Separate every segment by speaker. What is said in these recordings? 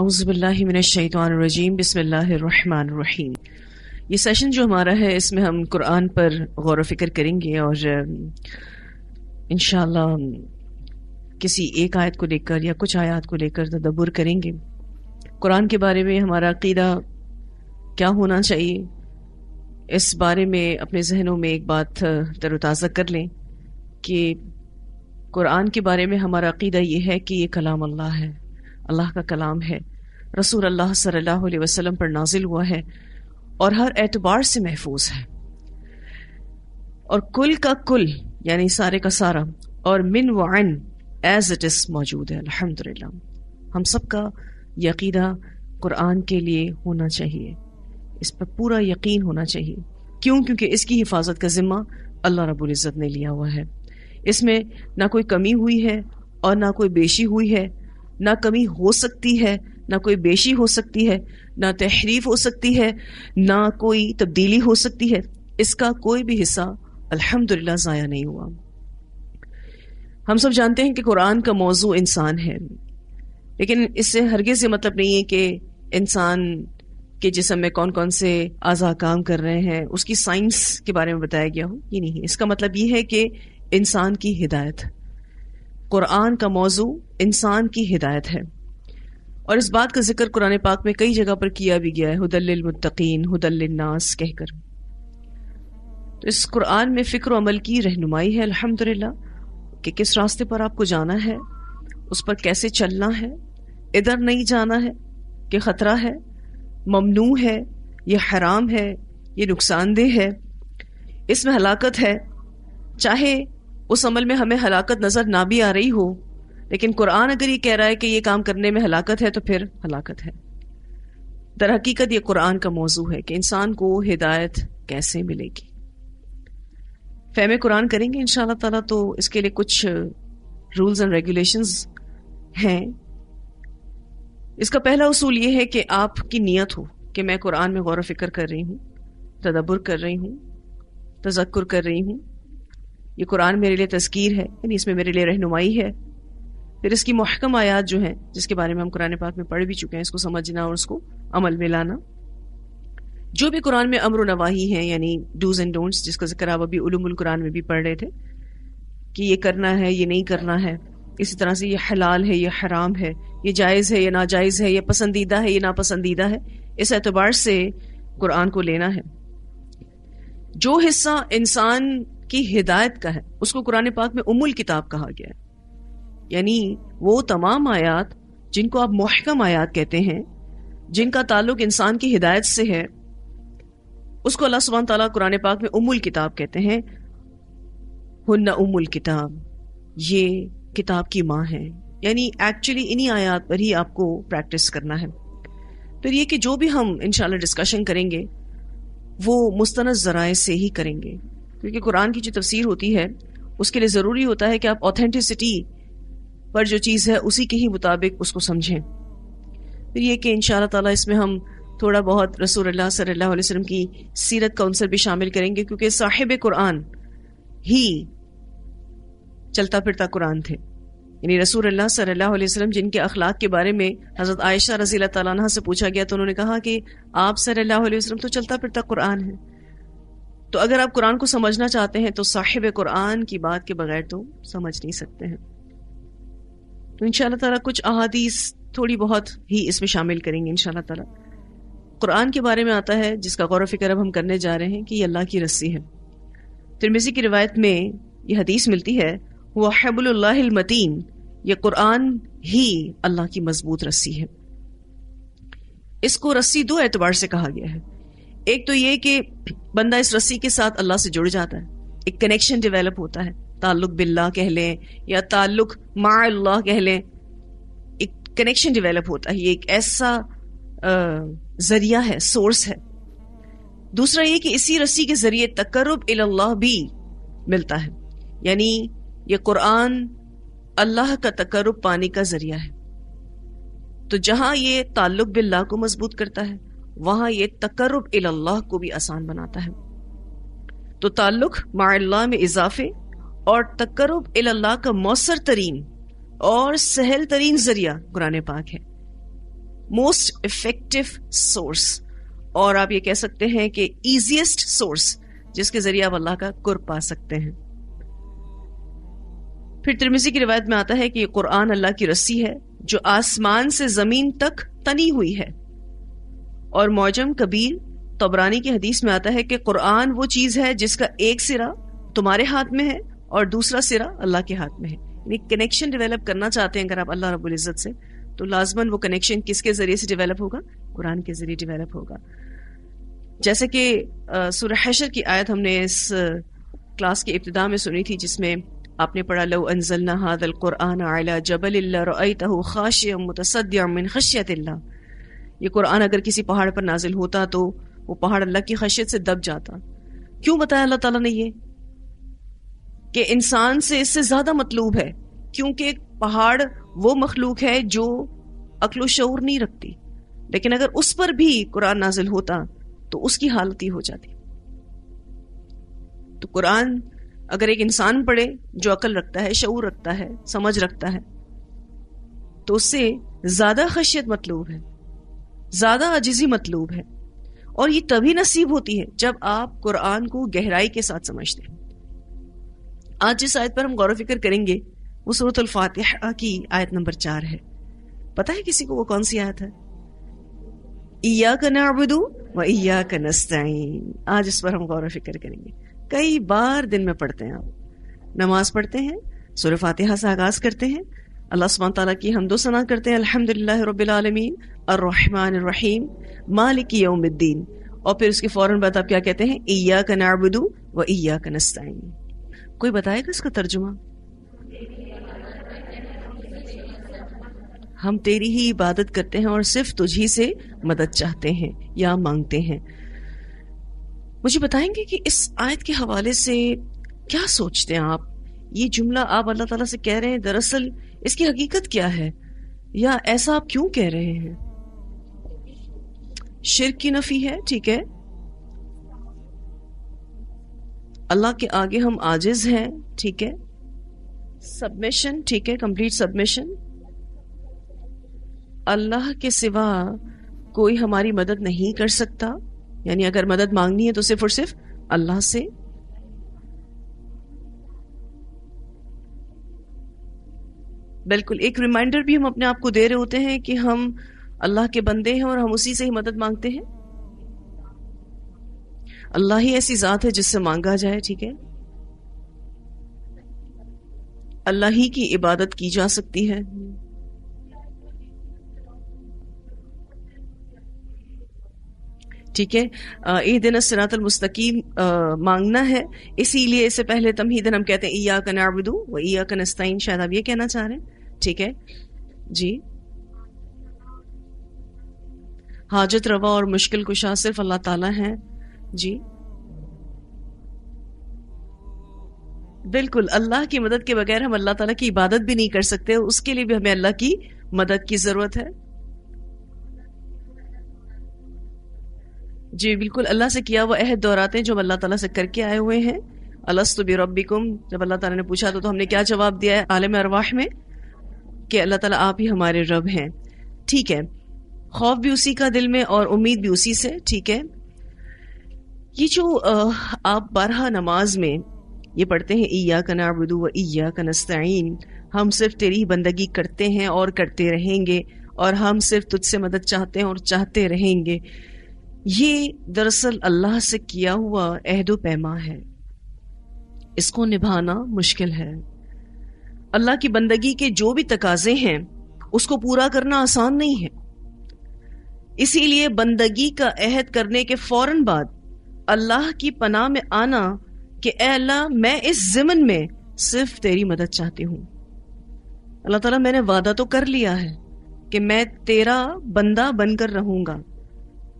Speaker 1: अउज़बिल्लिमिनशैतरजीम बसमीम ये सेशन जो हमारा है इसमें हम कुरान पर गौर फिक्र करेंगे और इन किसी एक आयत को लेकर या कुछ आयत को लेकर तदब्बर करेंगे कुरान के बारे में हमारा अकीदा क्या होना चाहिए इस बारे में अपने जहनों में एक बात तरताज़ा कर लें कि कुरान के बारे में हमारा अकीदा ये है कि ये कलाम अल्लाह है अल्लाह का कलाम है रसूल अल्लाह सल्लल्लाहु अलैहि वसल्लम पर नाजिल हुआ है और हर एतबार से महफूज है और कुल का कुल यानी सारे का सारा और मिन वन एज इट इज़ मौजूद है अल्हम्दुलिल्लाह हम सब का यकीदा कुरान के लिए होना चाहिए इस पर पूरा यकीन होना चाहिए क्यों क्योंकि इसकी हिफाजत का ज़िम्मा अल्लाह रब्बुल इज़्ज़त ने लिया हुआ है इसमें ना कोई कमी हुई है और ना कोई बेशी हुई है ना कमी हो सकती है ना कोई बेशी हो सकती है ना तहरीफ हो सकती है ना कोई तब्दीली हो सकती है इसका कोई भी हिस्सा अल्हम्दुलिल्लाह ज़ाया नहीं हुआ हम सब जानते हैं कि कुरान का मौजू इंसान है लेकिन इससे हरगिज़ ये मतलब नहीं है कि इंसान के जिसम में कौन कौन से आज़ा काम कर रहे हैं उसकी साइंस के बारे में बताया गया हो ये नहीं है इसका मतलब ये है कि इंसान की हिदायत कुरान का मौजू इंसान की हिदायत है और इस बात का जिक्र कुरान पाक में कई जगह पर किया भी गया है हदलमतकीन हदलनास कहकर तो इस कुरान में फ़िक्र अमल की रहनुमाई है अल्हम्दुलिल्लाह कि किस रास्ते पर आपको जाना है उस पर कैसे चलना है इधर नहीं जाना है कि ख़तरा है ममनू है ये हराम है ये नुकसानदेह है इसमें हलाकत है चाहे उस अमल में हमें हलाकत नजर ना भी आ रही हो लेकिन कुरान अगर ये कह रहा है कि ये काम करने में हलाकत है तो फिर हलाकत है दर हकीकत यह कुरान का मौजू है कि इंसान को हिदायत कैसे मिलेगी फहम कुरान करेंगे इन ताला तो इसके लिए कुछ रूल्स एंड रेगुलेशन हैं इसका पहला उसूल यह है कि आपकी नीयत हो कि मैं कुरान में गौर व फिक्र कर रही हूँ तदब्बर कर रही हूँ तजक्र कर रही हूँ ये कुरान मेरे लिए तस्कीर है यानी इसमें मेरे लिए रहनुमाई है फिर इसकी महकम आयात जो हैं जिसके बारे में हम कुरान पाक में पढ़ भी चुके हैं इसको समझना और उसको अमल में लाना जो भी कुरान में अमर नवाही हैं यानी डूज एंड डोंट्स जिसका जिक्र आप अभी उलुमुल कुरान में भी पढ़ रहे थे कि ये करना है ये नहीं करना है इसी तरह से ये हलाल है ये हराम है ये जायज़ है ये नाजायज़ है ये पसंदीदा है ये नापसंदीदा है इस एतबार से कुरान को लेना है जो हिस्सा इंसान की हिदायत का है उसको कुरान पाक में उमुल किताब कहा गया है यानी वो तमाम आयात जिनको आप महकम आयात कहते हैं जिनका ताल्लुक इंसान की हिदायत से है उसको अल्लाह सुबह तला कुरान पाक में उमुल किताब कहते हैं हन्ना उमुल किताब ये किताब की माँ है यानी एक्चुअली इन्हीं आयात पर ही आपको प्रैक्टिस करना है फिर तो ये कि जो भी हम इनशाला डिस्कशन करेंगे वो मुस्तनद ज़राए से ही करेंगे क्योंकि कुरान की जो तफसीर होती है उसके लिए ज़रूरी होता है कि आप ऑथेंटिसिटी पर जो चीज़ है उसी के ही मुताबिक उसको समझें फिर ये कि इन ताला इसमें हम थोड़ा बहुत रसूल अलैहि वसल्लम की सीरत का भी शामिल करेंगे क्योंकि साहिब कुरान ही चलता फिरता कुरान थे यानी रसूल अलैहि वसल्लम जिनके अखलाक के बारे में हज़रत आयशा रजील तला से पूछा गया तो उन्होंने कहा कि आप सल्ला वसम तो चलता फिरता कुरान है तो अगर आप कुरान को समझना चाहते हैं तो साहिब कुरान की बात के बगैर तो समझ नहीं सकते हैं तो इन कुछ अहादीस थोड़ी बहुत ही इसमें शामिल करेंगे इन कुरान के बारे में आता है जिसका गौर फिक्र अब हम करने जा रहे हैं कि ये अल्लाह की रस्सी है तिरमिजी की रिवायत में यह हदीस मिलती है वह हैबुल्लामतीन यह कुरान ही अल्लाह की मजबूत रस्सी है इसको रस्सी दो एतबार से कहा गया है एक तो ये कि बंदा इस रस्सी के साथ अल्लाह से जुड़ जाता है एक कनेक्शन डेवलप होता है ताल्लुक बिल्ला कह लें या ताल्लुक माल्ला कह लें एक कनेक्शन डेवलप होता है ये एक ऐसा जरिया है सोर्स है दूसरा ये कि इसी रस्सी के जरिए तकरब इल्लाह भी मिलता है यानी ये कुरान अल्लाह का तकरब पाने का जरिया है तो जहां ये ताल्लुक बिल्ला को मजबूत करता है वहां ये तकरब इल्लाह को भी आसान बनाता है तो ताल्लुक माल्ला में इजाफे और तकरब इल्लाह का मौसर तरीन और सहल तरीन जरिया कुरान पाक है मोस्ट इफेक्टिव सोर्स और आप ये कह सकते हैं कि ईजिएस्ट सोर्स जिसके जरिए आप अल्लाह का कुर पा सकते हैं फिर तिरमिजी की रिवायत में आता है कि कुरान अल्लाह की रस्सी है जो आसमान से जमीन तक तनी हुई है और मौजम कबीर तोबरानी की हदीस में आता है कि कुरान वो चीज़ है जिसका एक सिरा तुम्हारे हाथ में है और दूसरा सिरा अल्लाह के हाथ में है यानी कनेक्शन डेवलप करना चाहते हैं अगर आप अल्लाह रब्बुल इज़्ज़त से तो लाजमन वो कनेक्शन किसके ज़रिए से डेवलप होगा कुरान के ज़रिए डेवलप होगा जैसे कि सुरहशर की आयत हमने इस क्लास के इब्तदा में सुनी थी जिसमें आपने पढ़ा लो अनजलना हादल कुरान आला जबल खाशियम मुतसद्या मिन खशियत ये कुरान अगर किसी पहाड़ पर नाजिल होता तो वो पहाड़ अल्लाह की खशियत से दब जाता क्यों बताया अल्लाह ताला ने ये कि इंसान से इससे ज्यादा मतलूब है क्योंकि पहाड़ वो मखलूक है जो अकलो शूर नहीं रखती लेकिन अगर उस पर भी कुरान नाजिल होता तो उसकी हालत ही हो जाती तो कुरान अगर एक इंसान पढ़े जो अकल रखता है शूर रखता है समझ रखता है तो उससे ज्यादा खशियत मतलूब है ज्यादा अजीजी मतलूब है और ये तभी नसीब होती है जब आप कुरान को गहराई के साथ समझते हैं आज जिस आयत पर हम गौर फिक्र करेंगे वो सूरत फातिहा की आयत नंबर चार है पता है किसी को वो कौन सी आयत है इया का नाबदू व इया का नस्ताइन आज इस पर हम गौर फिक्र करेंगे कई बार दिन में पढ़ते हैं आप नमाज पढ़ते हैं सूर्य फातिहा से आगाज करते हैं अल्लाह सुबह ताली की हम दो सना करते हैं अलहमदिल्ला रबालमीन रहीम मालिक यौमद्दीन और फिर उसके फौरन बाद आप क्या कहते हैं ईया का नाबुदू व ईया का नस्ताइन कोई बताएगा इसका तर्जुमा हम तेरी ही इबादत करते हैं और सिर्फ तुझी से मदद चाहते हैं या मांगते हैं मुझे बताएंगे कि इस आयत के हवाले से क्या सोचते हैं आप ये जुमला आप अल्लाह ताला से कह रहे हैं दरअसल इसकी हकीकत क्या है या ऐसा आप क्यों कह रहे हैं शिर की नफी है ठीक है अल्लाह के आगे हम आजिज हैं ठीक है सबमिशन ठीक है कंप्लीट सबमिशन अल्लाह के सिवा कोई हमारी मदद नहीं कर सकता यानी अगर मदद मांगनी है तो सिर्फ और सिर्फ अल्लाह से बिल्कुल एक रिमाइंडर भी हम अपने आप को दे रहे होते हैं कि हम अल्लाह के बंदे हैं और हम उसी से ही मदद मांगते हैं अल्लाह ही ऐसी जात है जिससे मांगा जाए ठीक है अल्लाह ही की इबादत की जा सकती है ठीक है ई दिन सरातलमस्तकीम मांगना है इसीलिए इससे पहले तम ही दिन हम कहते हैं ईया का नाबदू व ईया का नस्ताइन शायद आप ये कहना चाह रहे हैं ठीक है जी हाजत रवा और मुश्किल कुशा सिर्फ अल्लाह ताला है जी बिल्कुल अल्लाह की मदद के बगैर हम अल्लाह ताला की इबादत भी नहीं कर सकते उसके लिए भी हमें अल्लाह की मदद की जरूरत है जी बिल्कुल अल्लाह से किया वह अहद दोहराते हैं जो अल्लाह ताला से करके आए हुए हैं अलस्त बिरबिकुम जब अल्लाह ताला ने पूछा तो, तो हमने क्या जवाब दिया है आलम अरवाह में कि अल्लाह ताला आप ही हमारे रब हैं ठीक है खौफ भी उसी का दिल में और उम्मीद भी उसी से ठीक है ये जो आप बारह नमाज में ये पढ़ते हैं ईया का नाबुदू व ईया का हम सिर्फ तेरी बंदगी करते हैं और करते रहेंगे और हम सिर्फ तुझसे मदद चाहते हैं और चाहते रहेंगे ये दरअसल अल्लाह से किया हुआ अहदो पैमा है इसको निभाना मुश्किल है अल्लाह की बंदगी के जो भी तकाजे हैं उसको पूरा करना आसान नहीं है इसीलिए बंदगी का अहद करने के फौरन बाद अल्लाह की पनाह में आना कि अल्लाह मैं इस जिमन में सिर्फ तेरी मदद चाहती हूं अल्लाह ताला मैंने वादा तो कर लिया है कि मैं तेरा बंदा बनकर रहूंगा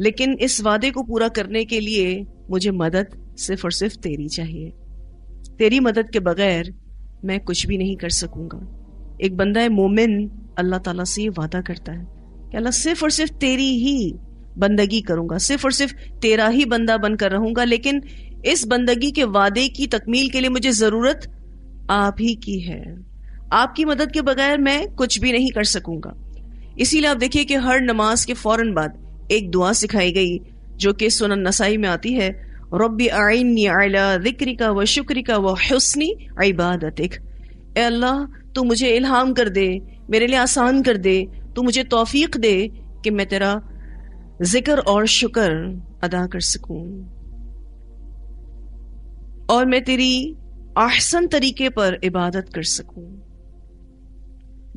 Speaker 1: लेकिन इस वादे को पूरा करने के लिए मुझे मदद सिर्फ और सिर्फ तेरी चाहिए तेरी मदद के बगैर मैं कुछ भी नहीं कर सकूंगा एक बंदा है मोमिन अल्लाह ताला से ये वादा करता है कि अल्लाह सिर्फ और सिर्फ तेरी ही बंदगी करूंगा सिर्फ और सिर्फ तेरा ही बंदा बनकर रहूंगा लेकिन इस बंदगी के वादे की तकमील के लिए मुझे जरूरत आप ही की है आपकी मदद के बगैर मैं कुछ भी नहीं कर सकूंगा इसीलिए आप देखिए कि हर नमाज के फौरन बाद एक दुआ सिखाई गई जो कि सुन नसाई में आती है रब्बी आइनी अला जिक्र का व शुक्र का व हसनी इबादत ए अल्लाह तू मुझे इल्हाम कर दे मेरे लिए आसान कर दे तू मुझे तौफीक दे कि मैं तेरा जिक्र और शुक्र अदा कर सकूं और मैं तेरी आहसन तरीके पर इबादत कर सकूं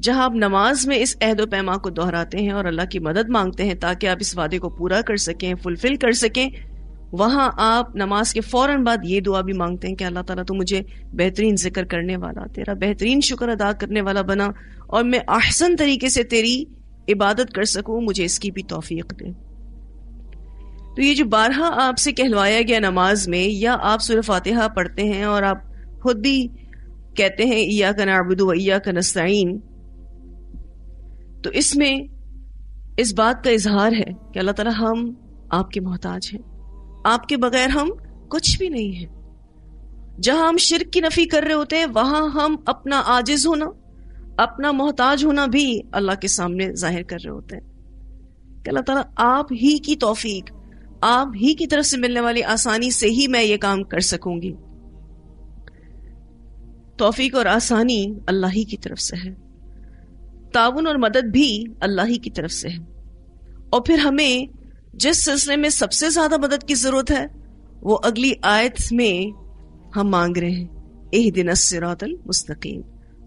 Speaker 1: जहां आप नमाज में इस अहद पैमा को दोहराते हैं और अल्लाह की मदद मांगते हैं ताकि आप इस वादे को पूरा कर सकें फुलफिल कर सकें वहां आप नमाज के फौरन बाद ये दुआ भी मांगते हैं कि अल्लाह ताला तो मुझे बेहतरीन जिक्र करने वाला तेरा बेहतरीन शुक्र अदा करने वाला बना और मैं आहसन तरीके से तेरी इबादत कर सकूं मुझे इसकी भी तोफीक दे तो ये जो बारहा आपसे कहलवाया गया नमाज में या आप सुर फातहा पढ़ते हैं और आप खुद भी कहते हैं ईया का नाबुद ईया का नस्ताइन तो इसमें इस बात का इजहार है कि अल्लाह ताला हम आपके मोहताज हैं आपके बगैर हम कुछ भी नहीं हैं जहां हम शिर की नफी कर रहे होते हैं वहां हम अपना आजिज होना अपना मोहताज होना भी अल्लाह के सामने जाहिर कर रहे होते हैं अल्लाह ताला आप ही की तौफीक आप ही की तरफ से मिलने वाली आसानी से ही मैं ये काम कर सकूंगी तौफीक और आसानी अल्लाह ही की तरफ से है ताउन और मदद भी अल्लाह ही की तरफ से है और फिर हमें जिस सिलसिले में सबसे ज्यादा मदद की जरूरत है वो अगली आयत में हम मांग रहे हैं एह दिन सिरातल मुस्तकीम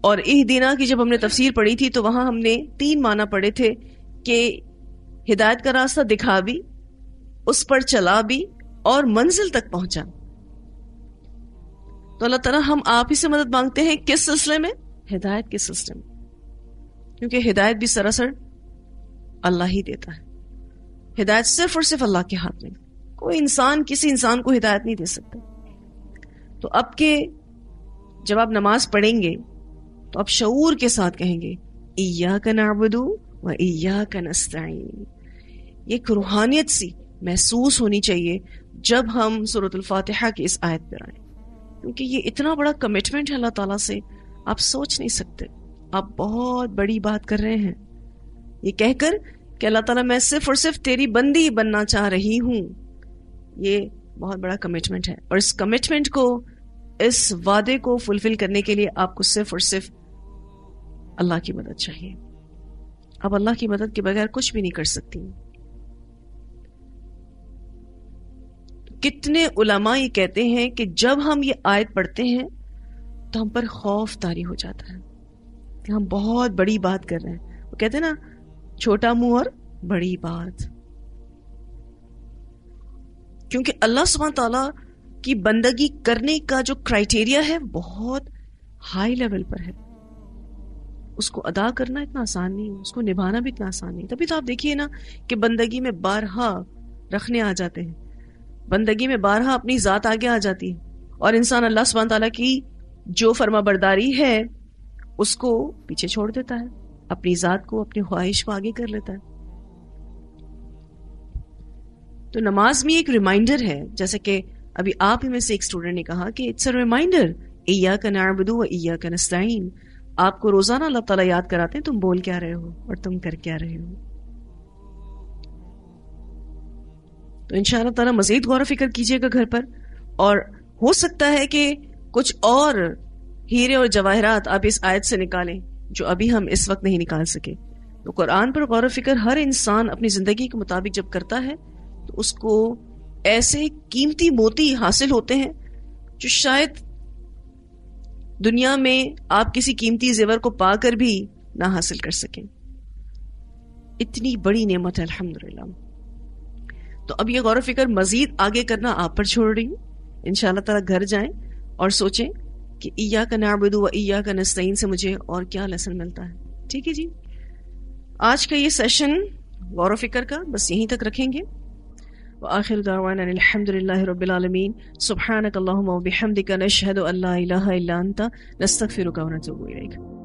Speaker 1: और एह दिना की जब हमने तफसीर पढ़ी थी तो वहां हमने तीन माना पढ़े थे कि हिदायत का रास्ता दिखा भी उस पर चला भी और मंजिल तक पहुंचा तो अल्लाह तला हम आप ही से मदद मांगते हैं किस सिलसिले में हिदायत के सिलसिले में क्योंकि हिदायत भी सरासर अल्लाह ही देता है हिदायत सिर्फ और सिर्फ अल्लाह के हाथ में कोई इंसान किसी इंसान को हिदायत नहीं दे सकता तो अब के जब आप नमाज पढ़ेंगे तो आप शऊर के साथ कहेंगे ईया का नाबदू व ईया का नस्ताइन ये एक रूहानियत सी महसूस होनी चाहिए जब हम सूरत फातिहा की इस आयत पर आए क्योंकि ये इतना बड़ा कमिटमेंट है अल्लाह ताला से आप सोच नहीं सकते आप बहुत बड़ी बात कर रहे हैं ये कहकर कि अल्लाह ताला मैं सिर्फ और सिर्फ तेरी बंदी बनना चाह रही हूँ ये बहुत बड़ा कमिटमेंट है और इस कमिटमेंट को इस वादे को फुलफिल करने के लिए आपको सिर्फ और सिर्फ अल्लाह की मदद चाहिए आप अल्लाह की मदद के बगैर कुछ भी नहीं कर सकती तो कितने उलमा ये कहते हैं कि जब हम ये आयत पढ़ते हैं तो हम पर खौफ तारी हो जाता है कि हम बहुत बड़ी बात कर रहे हैं वो कहते हैं ना छोटा मुंह और बड़ी बात क्योंकि अल्लाह सुबह तला की बंदगी करने का जो क्राइटेरिया है बहुत हाई लेवल पर है उसको अदा करना इतना आसान नहीं है उसको निभाना भी इतना आसान नहीं तभी तो आप देखिए ना कि बंदगी में बारहा रखने आ जाते हैं बंदगी में बारहा अपनी ज़ात आगे आ जाती है और इंसान अल्लाह सुबह तला की जो फर्मा बरदारी है उसको पीछे छोड़ देता है अपनी ज़ात को अपनी ख्वाहिश को आगे कर लेता है तो नमाज में एक रिमाइंडर है जैसे कि अभी आप ही में से एक स्टूडेंट ने कहा कि इट्स अ रिमाइंडर इया का नाबदू व ईया का नस्ताइन आपको रोजाना अल्लाह ताला याद कराते हैं तुम बोल क्या रहे हो और तुम कर क्या रहे हो तो इन ताला मजीद गौर फिक्र कीजिएगा घर पर और हो सकता है कि कुछ और हीरे और जवाहरात आप इस आयत से निकालें जो अभी हम इस वक्त नहीं निकाल सके तो कुरान पर गौर फिक्र हर इंसान अपनी ज़िंदगी के मुताबिक जब करता है तो उसको ऐसे कीमती मोती हासिल होते हैं जो शायद दुनिया में आप किसी कीमती जेवर को पाकर भी ना हासिल कर सकें इतनी बड़ी नेमत है अलहमद तो अब ये गौर फिक्र मजीद आगे करना आप पर छोड़ रही हूं इन ताला घर जाएं और सोचें कि ईया का नाबदू व ईया का नस्तैन से मुझे और क्या लेसन मिलता है ठीक है जी आज का ये सेशन गौर फिक्र का बस यहीं तक रखेंगे व आखिर दावान अलहमदिल्लाह रबालमीन सुबहानक अल्लाम बिहमदिका नशहद अल्ला इलाहा इल्ला अंता नस्तगफिरुका व नतूबु इलैक